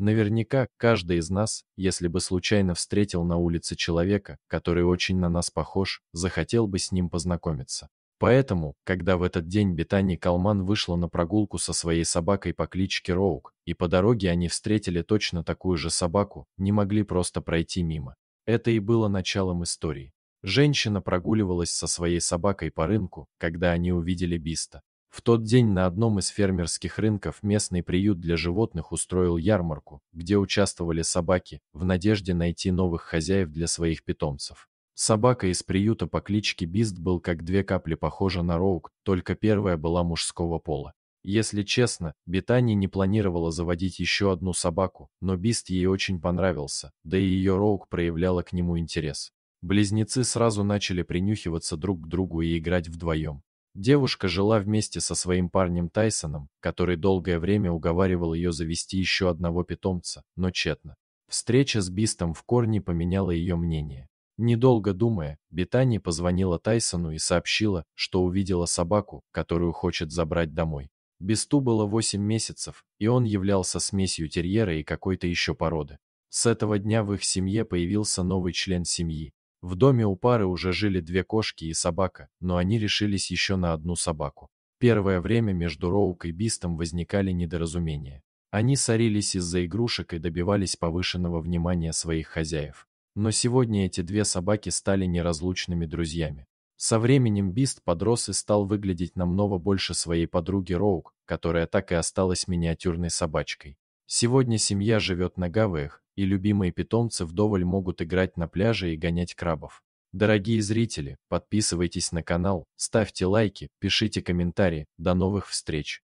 Наверняка каждый из нас, если бы случайно встретил на улице человека, который очень на нас похож, захотел бы с ним познакомиться. Поэтому, когда в этот день Бетани Калман вышла на прогулку со своей собакой по кличке Роук, и по дороге они встретили точно такую же собаку, не могли просто пройти мимо. Это и было началом истории. Женщина прогуливалась со своей собакой по рынку, когда они увидели Биста. В тот день на одном из фермерских рынков местный приют для животных устроил ярмарку, где участвовали собаки, в надежде найти новых хозяев для своих питомцев. Собака из приюта по кличке Бист был как две капли похожа на Роук, только первая была мужского пола. Если честно, Бетани не планировала заводить еще одну собаку, но Бист ей очень понравился, да и ее Роук проявляла к нему интерес. Близнецы сразу начали принюхиваться друг к другу и играть вдвоем. Девушка жила вместе со своим парнем Тайсоном, который долгое время уговаривал ее завести еще одного питомца, но тщетно. Встреча с Бистом в корне поменяла ее мнение. Недолго думая, Бетани позвонила Тайсону и сообщила, что увидела собаку, которую хочет забрать домой. Бесту было 8 месяцев, и он являлся смесью терьера и какой-то еще породы. С этого дня в их семье появился новый член семьи, в доме у пары уже жили две кошки и собака, но они решились еще на одну собаку. Первое время между Роук и Бистом возникали недоразумения. Они сорились из-за игрушек и добивались повышенного внимания своих хозяев. Но сегодня эти две собаки стали неразлучными друзьями. Со временем Бист подрос и стал выглядеть намного больше своей подруги Роук, которая так и осталась миниатюрной собачкой. Сегодня семья живет на Гавеях и любимые питомцы вдоволь могут играть на пляже и гонять крабов. Дорогие зрители, подписывайтесь на канал, ставьте лайки, пишите комментарии. До новых встреч!